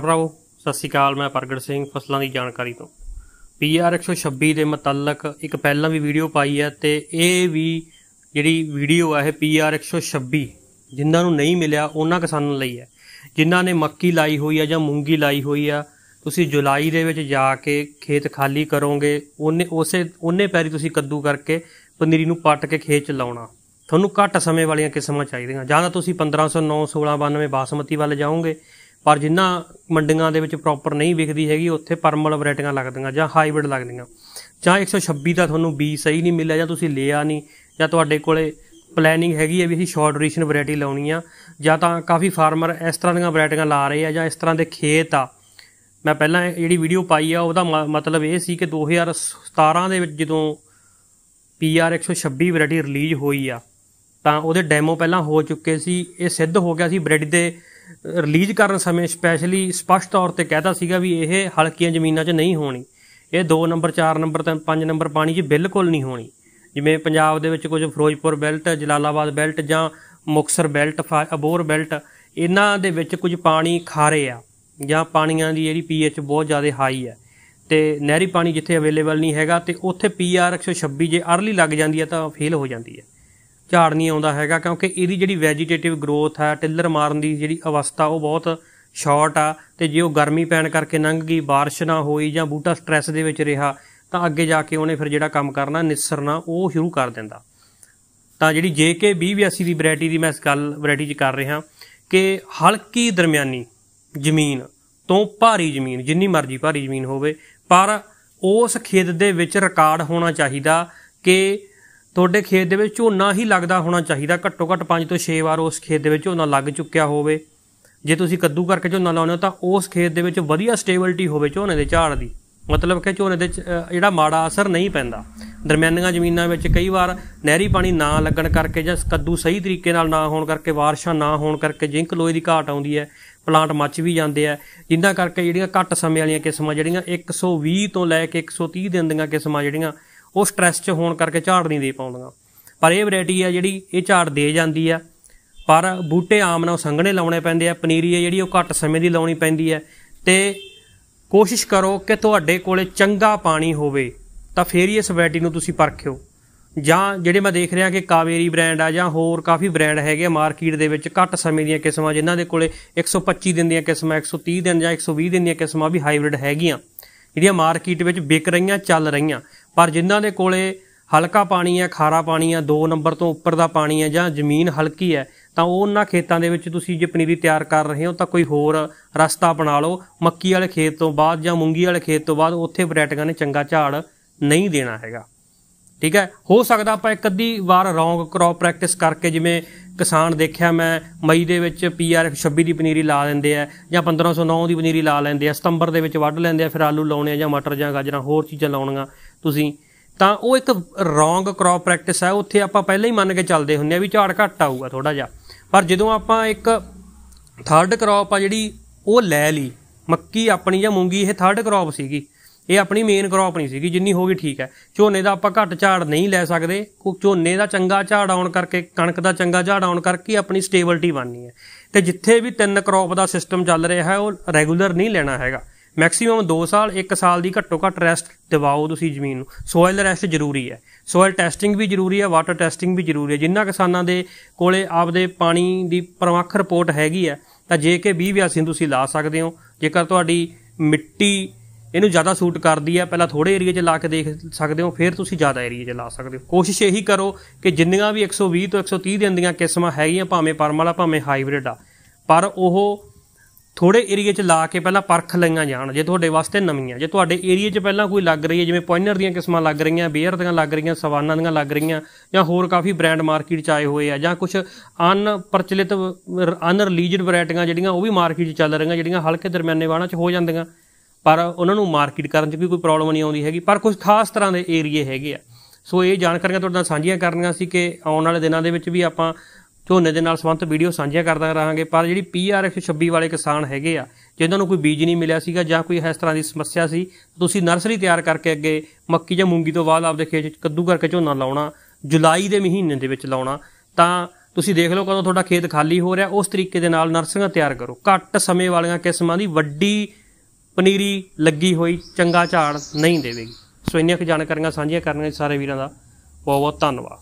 ਕਿਸਾਨ ਸਤਿ ਸ਼੍ਰੀ ਅਕਾਲ ਮੈਂ ਪ੍ਰਗਟ ਸਿੰਘ ਫਸਲਾਂ ਦੀ ਜਾਣਕਾਰੀ ਤੋਂ ਪੀਆਰ 126 ਦੇ ਮੁਤਲਕ ਇੱਕ ਪਹਿਲਾਂ ਵੀ ਵੀਡੀਓ ਪਾਈ ਹੈ ਤੇ ਇਹ ਵੀ ਜਿਹੜੀ ਵੀਡੀਓ ਹੈ ਇਹ ਪੀਆਰ 126 ਜਿਨ੍ਹਾਂ ਨੂੰ ਨਹੀਂ ਮਿਲਿਆ ਉਹਨਾਂ ਕਿਸਾਨਾਂ ਲਈ ਹੈ ਜਿਨ੍ਹਾਂ ਨੇ ਮੱਕੀ ਲਾਈ ਹੋਈ ਹੈ ਜਾਂ ਮੂੰਗੀ ਲਾਈ ਹੋਈ ਆ ਤੁਸੀਂ ਜੁਲਾਈ ਦੇ ਵਿੱਚ ਜਾ ਕੇ ਖੇਤ ਖਾਲੀ ਕਰੋਗੇ ਉਹਨੇ ਉਸੇ ਉਹਨੇ ਪੈਰੀ ਤੁਸੀਂ ਕੱਦੂ ਕਰਕੇ ਪਨੀਰੀ ਨੂੰ ਪੱਟ ਕੇ ਖੇਤ ਚ ਲਾਉਣਾ ਤੁਹਾਨੂੰ ਘੱਟ ਸਮੇਂ ਵਾਲੀਆਂ ਕਿਸਮਾਂ ਚਾਹੀਦੀਆਂ ਜਾਂ ਤਾਂ ਤੁਸੀਂ 1509 1692 ਬਾਸਮਤੀ ਵੱਲ ਜਾਓਗੇ ਪਰ ਜਿੰਨਾ ਮੰਡੀਆਂ ਦੇ ਵਿੱਚ ਪ੍ਰੋਪਰ ਨਹੀਂ ਵਿਕਦੀ ਹੈਗੀ ਉੱਥੇ ਪਰਮਲ ਵੈਰਾਈਟੀਆਂ ਲੱਗਦੀਆਂ ਜਾਂ ਹਾਈਬ੍ਰਿਡ ਲੱਗਦੀਆਂ ਜਾਂ 126 ਦਾ ਤੁਹਾਨੂੰ ਬੀ ਸਹੀ ਨਹੀਂ ਮਿਲਿਆ ਜਾਂ ਤੁਸੀਂ ਲਿਆ ਨਹੀਂ ਜਾਂ ਤੁਹਾਡੇ ਕੋਲੇ ਪਲੈਨਿੰਗ ਹੈਗੀ ਹੈ ਵੀ ਅਸੀਂ ਸ਼ਾਰਟ ਡਿਊਰੇਸ਼ਨ ਵੈਰਾਈਟੀ ਲਾਉਣੀ ਆ ਜਾਂ ਤਾਂ ਕਾਫੀ ਫਾਰਮਰ ਇਸ ਤਰ੍ਹਾਂ ਦੀਆਂ ਵੈਰਾਈਟੀਆਂ ਲਾ ਰਹੇ ਆ ਜਾਂ ਇਸ ਤਰ੍ਹਾਂ ਦੇ ਖੇਤ ਆ ਮੈਂ ਪਹਿਲਾਂ ਜਿਹੜੀ ਵੀਡੀਓ ਪਾਈ ਆ ਉਹਦਾ ਮਤਲਬ ਇਹ ਸੀ ਕਿ 2017 ਦੇ ਵਿੱਚ ਜਦੋਂ PR 126 ਵੈਰਾਈਟੀ ਰਿਲੀਜ਼ ਹੋਈ ਆ ਤਾਂ ਉਹਦੇ ਡੈਮੋ ਪਹਿਲਾਂ ਹੋ ਚੁੱਕੇ ਸੀ ਇਹ ਸਿੱਧ ਹੋ ਗਿਆ ਸੀ ਬ੍ਰੈਡ ਦੇ ਰਿਲੀਜ਼ ਕਰਨ ਸਮੇਂ ਸਪੈਸ਼ਲੀ ਸਪਸ਼ਟ ਤੌਰ ਤੇ ਕਹਿਤਾ ਸੀਗਾ ਵੀ ਇਹ ਹਲਕੀਆਂ ਜ਼ਮੀਨਾਂ 'ਚ ਨਹੀਂ ਹੋਣੀ ਇਹ 2 ਨੰਬਰ 4 ਨੰਬਰ ਤੇ 5 ਨੰਬਰ ਪਾਣੀ 'ਚ ਬਿਲਕੁਲ ਨਹੀਂ ਹੋਣੀ ਜਿਵੇਂ ਪੰਜਾਬ ਦੇ ਵਿੱਚ ਕੁਝ ਫਿਰੋਜ਼ਪੁਰ ਬੈਲਟ ਜਲਾਲਾਬਾਦ ਬੈਲਟ ਜਾਂ ਮੁਕਸਰ ਬੈਲਟ ਅਬੋਰ ਬੈਲਟ ਇਹਨਾਂ ਦੇ ਵਿੱਚ ਕੁਝ ਪਾਣੀ ਖਾਰੇ ਆ ਜਾਂ ਪਾਣੀਆਂ ਦੀ ਜਿਹੜੀ ਪੀਐਚ ਬਹੁਤ ਜ਼ਿਆਦਾ ਹਾਈ ਹੈ ਤੇ ਨਹਿਰੀ ਪਾਣੀ ਜਿੱਥੇ ਅਵੇਲੇਬਲ ਨਹੀਂ ਹੈਗਾ ਤੇ ਉੱਥੇ ਪੀਆਰ 126 ਜੇ ਅਰਲੀ ਲੱਗ ਜਾਂਦੀ ਹੈ ਤਾਂ ਫੇਲ ਹੋ ਜਾਂਦੀ ਹੈ ਝਾੜ ਨਹੀਂ ਆਉਂਦਾ ਹੈਗਾ ਕਿਉਂਕਿ ਇਹਦੀ ਜਿਹੜੀ ਵੈਜੀਟੇਟਿਵ ਗਰੋਥ ਹੈ ਟਿੱਲਰ ਮਾਰਨ ਦੀ ਜਿਹੜੀ ਅਵਸਥਾ ਉਹ ਬਹੁਤ ਸ਼ਾਰਟ ਆ ਤੇ ਜੇ ਉਹ ਗਰਮੀ ਪੈਣ ਕਰਕੇ ਲੰਘ ਗਈ بارش ਨਾ ਹੋਈ ਜਾਂ ਬੂਟਾ ਸਟ੍ਰੈਸ ਦੇ ਵਿੱਚ ਰਿਹਾ ਤਾਂ ਅੱਗੇ ਜਾ ਕੇ ਉਹਨੇ ਫਿਰ ਜਿਹੜਾ ਕੰਮ ਕਰਨਾ ਨਿਸਰਨਾ ਉਹ ਸ਼ੁਰੂ ਕਰ ਦਿੰਦਾ ਤਾਂ ਜਿਹੜੀ JK 2082 ਦੀ ਵੈਰਾਈਟੀ ਦੀ ਮੈਂ ਇਸ ਗੱਲ ਵੈਰਾਈਟੀ 'ਚ ਕਰ ਰਿਹਾ ਕਿ ਹਲਕੀ ਦਰਮਿਆਨੀ ਜ਼ਮੀਨ ਤੋਂ ਭਾਰੀ ਜ਼ਮੀਨ ਜਿੰਨੀ ਮਰਜ਼ੀ ਭਾਰੀ ਜ਼ਮੀਨ ਹੋਵੇ ਪਰ ਉਸ ਖੇਤ ਦੇ ਵਿੱਚ ਰਿਕਾਰਡ ਹੋਣਾ ਚਾਹੀਦਾ ਕਿ ਤੁਹਾਡੇ ਖੇਤ ਦੇ ਵਿੱਚ ਝੋਨਾ ਹੀ ਲੱਗਦਾ ਹੋਣਾ ਚਾਹੀਦਾ ਘੱਟੋ ਘੱਟ 5 ਤੋਂ 6 ਵਾਰ ਉਸ ਖੇਤ ਦੇ ਵਿੱਚ ਝੋਨਾ ਲੱਗ ਚੁੱਕਿਆ ਹੋਵੇ ਜੇ ਤੁਸੀਂ ਕੱਦੂ ਕਰਕੇ ਝੋਨਾ ਲਾਉਨੇ ਹੋ ਤਾਂ ਉਸ ਖੇਤ ਦੇ ਵਿੱਚ ਵਧੀਆ ਸਟੇਬਿਲਟੀ ਹੋਵੇ ਝੋਨੇ ਦੇ ਝਾੜ ਦੀ ਮਤਲਬ ਕਿ ਝੋਨੇ ਦੇ ਜਿਹੜਾ ਮਾੜਾ ਅਸਰ ਨਹੀਂ ਪੈਂਦਾ ਦਰਮਿਆਨੀਆਂ ਜ਼ਮੀਨਾਂ ਵਿੱਚ ਕਈ ਵਾਰ ਨਹਿਰੀ ਪਾਣੀ ਨਾ ਲੱਗਣ ਕਰਕੇ ਜਾਂ ਕੱਦੂ ਸਹੀ ਤਰੀਕੇ ਨਾਲ ਨਾ ਹੋਣ ਕਰਕੇ ਵਾਰਸ਼ਾਂ ਨਾ ਹੋਣ ਕਰਕੇ ਜਿੰਕ ਲੋਹੇ ਦੀ ਘਾਟ ਆਉਂਦੀ ਹੈ ਪਲਾਂਟ ਮੱਚ ਵੀ ਜਾਂਦੇ ਆ ਜਿੰਨਾ ਕਰਕੇ ਜਿਹੜੀਆਂ ਘੱਟ ਸਮੇਂ ਵਾਲੀਆਂ ਕਿਸਮਾਂ ਜਿਹੜੀਆਂ 120 ਤੋਂ ਲੈ ਕੇ 130 ਦਿਨ ਦੀਆਂ ਕਿਸਮਾਂ ਜਿਹੜੀਆਂ ਉਹ ਸਟ੍ਰੈਸ 'ਚ ਹੋਣ ਕਰਕੇ ਝਾੜ ਨਹੀਂ ਦੇ ਪਾਉਂਦੀਆਂ ਪਰ ਇਹ ਵੈਰਾਈਟੀ ਆ ਜਿਹੜੀ ਇਹ ਝਾੜ ਦੇ ਜਾਂਦੀ ਆ ਪਰ ਬੂਟੇ ਆਮ ਨਾਲ ਸੰਘਣੇ ਲਾਉਣੇ ਪੈਂਦੇ ਆ ਪਨੀਰੀ ਆ ਜਿਹੜੀ ਉਹ ਘੱਟ ਸਮੇਂ ਦੀ ਲਾਉਣੀ ਪੈਂਦੀ ਆ ਤੇ ਕੋਸ਼ਿਸ਼ ਕਰੋ ਕਿ ਤੁਹਾਡੇ ਕੋਲੇ ਚੰਗਾ ਪਾਣੀ ਹੋਵੇ ਤਾਂ ਫੇਰ ਹੀ ਇਸ ਵੈਰਾਈਟੀ ਨੂੰ ਤੁਸੀਂ ਪਰਖਿਓ ਜਾਂ ਜਿਹੜੇ ਮੈਂ ਦੇਖ ਰਿਹਾ ਕਿ ਕਾਵੇਰੀ ਬ੍ਰਾਂਡ ਆ ਜਾਂ ਹੋਰ ਕਾਫੀ ਬ੍ਰਾਂਡ ਹੈਗੇ ਮਾਰਕੀਟ ਦੇ ਵਿੱਚ ਘੱਟ ਸਮੇਂ ਦੀਆਂ ਕਿਸਮਾਂ ਜਿਨ੍ਹਾਂ ਦੇ ਕੋਲੇ 125 ਦਿਨ ਦੀਆਂ ਕਿਸਮਾਂ 130 ਦਿਨ ਜਾਂ 120 ਦਿਨ ਦੀਆਂ ਕਿਸਮਾਂ ਵੀ ਹਾਈਬ੍ਰਿਡ ਹੈਗੀਆਂ ਜਿਹੜੀਆਂ ਮਾਰਕੀਟ ਵਿੱਚ ਵਿਕ ਰਹੀਆਂ ਚੱਲ ਰਹੀਆਂ ਪਰ ਜਿਨ੍ਹਾਂ ਦੇ ਕੋਲੇ ਹਲਕਾ ਪਾਣੀ ਹੈ ਖਾਰਾ ਪਾਣੀ ਹੈ 2 ਨੰਬਰ ਤੋਂ ਉੱਪਰ ਦਾ ਪਾਣੀ ਹੈ ਜਾਂ ਜ਼ਮੀਨ ਹਲਕੀ ਹੈ ਤਾਂ ਉਹਨਾਂ ਖੇਤਾਂ ਦੇ ਵਿੱਚ ਤੁਸੀਂ ਜੇ ਪਨੀਰੀ ਤਿਆਰ ਕਰ ਰਹੇ ਹੋ ਤਾਂ ਕੋਈ ਹੋਰ ਰਸਤਾ ਬਣਾ ਲਓ ਮੱਕੀ ਵਾਲੇ ਖੇਤ ਤੋਂ ਬਾਅਦ ਜਾਂ ਮੂੰਗੀ ਵਾਲੇ ਖੇਤ ਤੋਂ ਬਾਅਦ ਉੱਥੇ ਵੈਰਾਈਟੀਆਂ ਨੇ ਚੰਗਾ ਝਾੜ ਨਹੀਂ ਦੇਣਾ ਹੈਗਾ ਠੀਕ ਹੈ ਹੋ ਸਕਦਾ ਆਪਾਂ ਇੱਕ ਅੱਧੀ ਵਾਰ ਰੌਂਗ ਕ੍ਰੌਪ ਪ੍ਰੈਕਟਿਸ ਕਰਕੇ ਜਿਵੇਂ ਕਿਸਾਨ ਦੇਖਿਆ ਮੈਂ ਮਈ ਦੇ ਵਿੱਚ ਪੀਆਰ 26 ਦੀ ਪਨੀਰੀ ਲਾ ਦਿੰਦੇ ਆ ਜਾਂ 1509 ਦੀ ਪਨੀਰੀ ਲਾ ਲੈਂਦੇ ਆ ਸਤੰਬਰ ਦੇ ਵਿੱਚ ਵੱਢ ਲੈਂਦੇ ਆ ਫਿਰ ਆਲੂ ਲਾਉਣੇ ਆ ਜਾਂ ਮਟਰ ਜਾਂ ਗਾਜਰਾਂ ਹੋਰ ਚੀਜ਼ਾਂ ਲਾਉਣੀਆਂ ਤੁਸੀਂ ਤਾਂ ਉਹ ਇੱਕ ਰੋਂਗ ਕ੍ਰੌਪ ਪ੍ਰੈਕਟਿਸ ਹੈ ਉੱਥੇ ਆਪਾਂ ਪਹਿਲਾਂ ਹੀ ਮੰਨ ਕੇ ਚੱਲਦੇ ਹੁੰਦੇ ਆ ਵੀ ਝਾੜ ਘੱਟ ਆਊਗਾ ਥੋੜਾ ਜਿਹਾ ਪਰ ਜਦੋਂ ਆਪਾਂ ਇੱਕ ਥਰਡ ਕ੍ਰੌਪ ਆ ਜਿਹੜੀ ਉਹ ਲੈ ਲਈ ਮੱਕੀ ਆਪਣੀ ਜਾਂ ਮੂੰਗੀ ਇਹ ਥਰਡ ਕ੍ਰੌਪ ਸੀਗੀ ਇਹ ਆਪਣੀ ਮੇਨ ਕ੍ਰੌਪ ਨਹੀਂ ਸੀਗੀ ਜਿੰਨੀ ਹੋ ਗਈ ਠੀਕ ਹੈ ਝੋਨੇ ਦਾ ਆਪਾਂ ਘੱਟ ਝਾੜ ਨਹੀਂ ਲੈ ਸਕਦੇ ਕੋ ਝੋਨੇ ਦਾ ਚੰਗਾ ਝਾੜ ਆਉਣ ਕਰਕੇ ਕਣਕ ਦਾ ਚੰਗਾ ਝਾੜ ਆਉਣ ਕਰਕੇ ਆਪਣੀ ਸਟੇਬਿਲਟੀ ਬਣਨੀ ਹੈ ਤੇ ਜਿੱਥੇ ਵੀ ਤਿੰਨ ਕ੍ਰੌਪ ਦਾ ਸਿਸਟਮ ਚੱਲ ਰਿਹਾ ਹੈ ਉਹ ਰੈਗੂਲਰ ਨਹੀਂ ਲੈਣਾ ਹੈਗਾ ਮੈਕਸਿਮਮ 2 ਸਾਲ 1 ਸਾਲ ਦੀ ਘੱਟੋ ਘੱਟ ਰੈਸਟ ਦਿਵਾਓ ਤੁਸੀਂ ਜ਼ਮੀਨ ਨੂੰ ਸੋਇਲ ਰੈਸਟ ਜ਼ਰੂਰੀ ਹੈ ਸੋਇਲ ਟੈਸਟਿੰਗ ਵੀ ਜ਼ਰੂਰੀ ਹੈ ਵਾਟਰ ਟੈਸਟਿੰਗ ਵੀ ਜ਼ਰੂਰੀ ਹੈ ਜਿੰਨਾ ਕਿਸਾਨਾਂ ਦੇ ਕੋਲੇ ਆਪਦੇ ਪਾਣੀ ਦੀ ਪ੍ਰਮੱਖ ਰਿਪੋਰਟ ਹੈਗੀ ਹੈ ਤਾਂ ਜੇ ਕੇ 20 ਵਿਆਸੀ ਤੁਸੀਂ ਲਾ ਸਕਦੇ ਹੋ ਜੇਕਰ ਤੁਹਾਡੀ ਮਿੱਟੀ ਇਹਨੂੰ ਜ਼ਿਆਦਾ ਸੂਟ ਕਰਦੀ ਹੈ ਪਹਿਲਾਂ ਥੋੜੇ ਏਰੀਆ 'ਚ ਲਾ ਕੇ ਦੇਖ ਸਕਦੇ ਹੋ ਫਿਰ ਤੁਸੀਂ ਜ਼ਿਆਦਾ ਏਰੀਆ 'ਚ ਲਾ ਸਕਦੇ ਹੋ ਕੋਸ਼ਿਸ਼ ਇਹੀ ਕਰੋ ਕਿ ਜਿੰਨੀਆਂ ਵੀ 120 ਤੋਂ 130 ਦੇ ਦੀਆਂ ਕਿਸਮਾਂ ਹੈਗੀਆਂ ਭਾਵੇਂ ਪਰਮਲ ਆ ਭਾਵੇਂ ਹਾਈਬ੍ਰਿਡ ਆ ਪਰ ਉਹ ਥੋੜੇ ਏਰੀਆ 'ਚ ਲਾ ਕੇ ਪਹਿਲਾਂ ਪਰਖ ਲਈਆਂ ਜਾਣ ਜੇ ਤੁਹਾਡੇ ਵਾਸਤੇ ਨਵੀਆਂ ਜੇ ਤੁਹਾਡੇ ਏਰੀਆ 'ਚ ਪਹਿਲਾਂ ਕੋਈ ਲੱਗ ਰਹੀ ਹੈ ਜਿਵੇਂ ਪੋਇਨਰ ਦੀਆਂ ਕਿਸਮਾਂ ਲੱਗ ਰਹੀਆਂ ਬੇਅਰ ਦੀਆਂ ਲੱਗ ਰਹੀਆਂ ਸਵਾਨਾਂ ਦੀਆਂ ਲੱਗ ਰਹੀਆਂ ਜਾਂ ਹੋਰ ਕਾਫੀ ਬ੍ਰਾਂਡ ਮਾਰਕੀਟ 'ਚ ਆਏ ਹੋਏ ਆ ਜਾਂ ਕੁਝ ਅਨ ਪ੍ਰਚਲਿਤ ਅਨ ਰਿਲੀਜਡ ਵੈਰਾਈਟੀਆਂ ਜਿਹੜੀਆਂ ਉਹ ਵੀ ਮਾਰਕੀਟ 'ਚ ਚੱਲ ਰਹੀਆਂ ਜਿਹੜੀਆਂ ਹਲਕੇ ਦਰਮਿਆਨੇ ਵਾਣਾ 'ਚ ਹੋ ਜਾਂਦੀਆਂ ਪਰ ਉਹਨਾਂ ਨੂੰ ਮਾਰਕੀਟ ਕਰਨ 'ਚ ਵੀ ਕੋਈ ਪ੍ਰੋਬਲਮ ਨਹੀਂ ਆਉਂਦੀ ਹੈਗੀ ਪਰ ਕੁਝ ਖਾਸ ਤਰ੍ਹਾਂ ਦੇ ਏਰੀਏ ਹੈਗੇ ਆ ਸੋ ਇਹ ਜਾਣਕਾਰੀਆਂ ਤੁਹਾਡੇ ਨਾਲ ਸਾਂਝੀਆਂ ਕਰਨੀਆਂ ਸੀ ਕਿ ਆਉਣ ਵਾਲੇ ਦਿਨਾਂ ਦੇ ਵਿੱਚ ਵੀ ਆਪਾਂ ਝੋਨੇ ਦੇ ਨਾਲ ਸੰਬੰਧਿਤ ਵੀਡੀਓ ਸਾਂਝੀਆਂ ਕਰਦਾ ਰਹਾਂਗੇ ਪਰ ਜਿਹੜੀ ਪੀਆਰ 126 ਵਾਲੇ ਕਿਸਾਨ ਹੈਗੇ ਆ ਜਿਨ੍ਹਾਂ ਨੂੰ ਕੋਈ ਬੀਜ ਨਹੀਂ ਮਿਲਿਆ ਸੀਗਾ ਜਾਂ ਕੋਈ ਇਸ ਤਰ੍ਹਾਂ ਦੀ ਸਮੱਸਿਆ ਸੀ ਤੁਸੀਂ ਨਰਸਰੀ ਤਿਆਰ ਕਰਕੇ ਅੱਗੇ ਮੱਕੀ ਜਾਂ ਮੂੰਗੀ ਤੋਂ ਬਾਅਦ ਆਪਦੇ ਖੇਤ ਵਿੱਚ ਕੱਦੂ ਕਰਕੇ ਝੋਨਾ ਲਾਉਣਾ ਜੁਲਾਈ ਦੇ ਮਹੀਨੇ ਦੇ ਵਿੱਚ ਲਾਉਣਾ ਤਾਂ ਤੁਸੀਂ ਦੇਖ ਲਓ ਕਦੋਂ ਤੁਹਾਡਾ ਖੇਤ ਖਾਲੀ ਹੋ ਰਿਹਾ ਉਸ ਤਰੀਕੇ ਦੇ ਨਾਲ ਨਰਸਰੀਆਂ ਤਿਆਰ ਕਰੋ ਘੱਟ ਸਮੇਂ ਵਾਲੀਆਂ ਕਿਸਮਾਂ ਦੀ ਵੱਡੀ ਪਨੀਰੀ ਲੱਗੀ ਹੋਈ ਚੰਗਾ ਝਾੜ ਨਹੀਂ ਦੇਵੇਗੀ ਸੋ ਇੰਨੀਆਂ ਕੁ ਜਾਣਕਾਰੀਆਂ ਸਾਂਝੀਆਂ ਕਰਨ ਲਈ ਸਾਰੇ ਵੀਰਾਂ ਦਾ ਬਹੁਤ ਬਹੁਤ ਧੰਨਵਾਦ